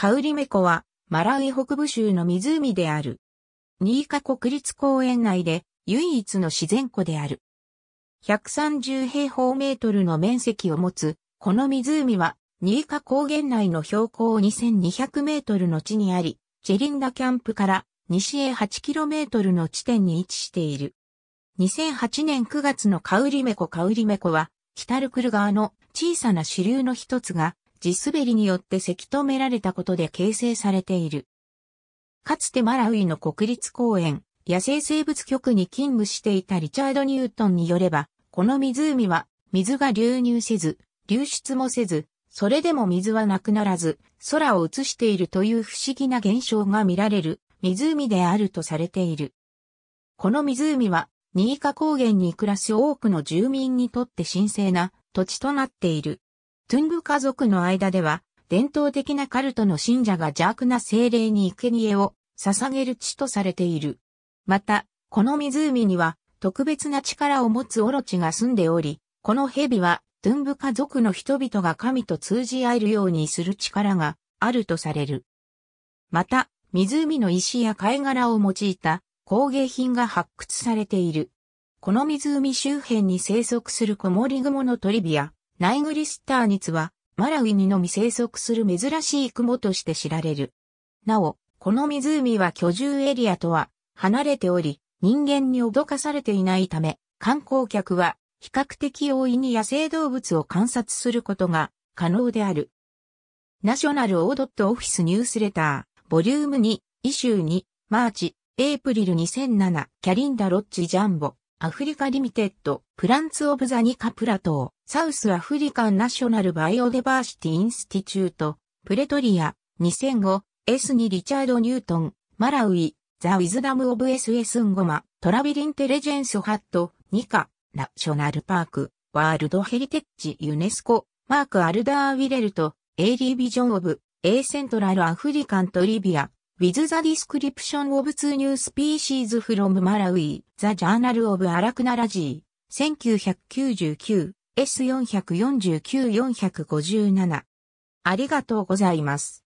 カウリメコは、マラウイ北部州の湖である。ニーカ国立公園内で唯一の自然湖である。130平方メートルの面積を持つ、この湖は、ニーカ高原内の標高2200メートルの地にあり、チェリンダキャンプから西へ8キロメートルの地点に位置している。2008年9月のカウリメコカウリメコは、北ルクル川の小さな支流の一つが、地滑りによってせき止められたことで形成されている。かつてマラウイの国立公園、野生生物局に勤務していたリチャード・ニュートンによれば、この湖は水が流入せず、流出もせず、それでも水はなくならず、空を映しているという不思議な現象が見られる湖であるとされている。この湖は、新イカ高原に暮らす多くの住民にとって神聖な土地となっている。トゥング家族の間では、伝統的なカルトの信者が邪悪な精霊に生贄を捧げる地とされている。また、この湖には特別な力を持つオロチが住んでおり、この蛇はトゥンブ家族の人々が神と通じ合えるようにする力があるとされる。また、湖の石や貝殻を用いた工芸品が発掘されている。この湖周辺に生息するコモリグモのトリビア、ナイグリスターニツは、マラウイにのみ生息する珍しい雲として知られる。なお、この湖は居住エリアとは離れており、人間に脅かされていないため、観光客は比較的容易に野生動物を観察することが可能である。ナショナルオードットオフィスニュースレター、ボリューム2、イシュー2、マーチ、エイプリル2007、キャリンダロッチジャンボ、アフリカリミテッド、プランツオブザニカプラ島。サウスアフリカンナショナルバイオデバーシティインスティチュート、プレトリア、2005、S2 リチャード・ニュートン、マラウイ、ザ・ウィズダム・オブ・ SS ンゴマ、トラビル・インテレジェンス・ハット、ニカ、ナショナル・パーク、ワールド・ヘリテッジ・ユネスコ、マーク・アルダー・ウィレルト、エイリー・ビジョン・オブ、エイ・セントラル・アフリカンとリビア、ウィズ・ザ・ディスクリプション・オブ・ツー・ニュー・スピーシーズ・フロム・マラウイ、ザ・ジャーナル・オブ・アラクナラジー、1999 S449-457。ありがとうございます。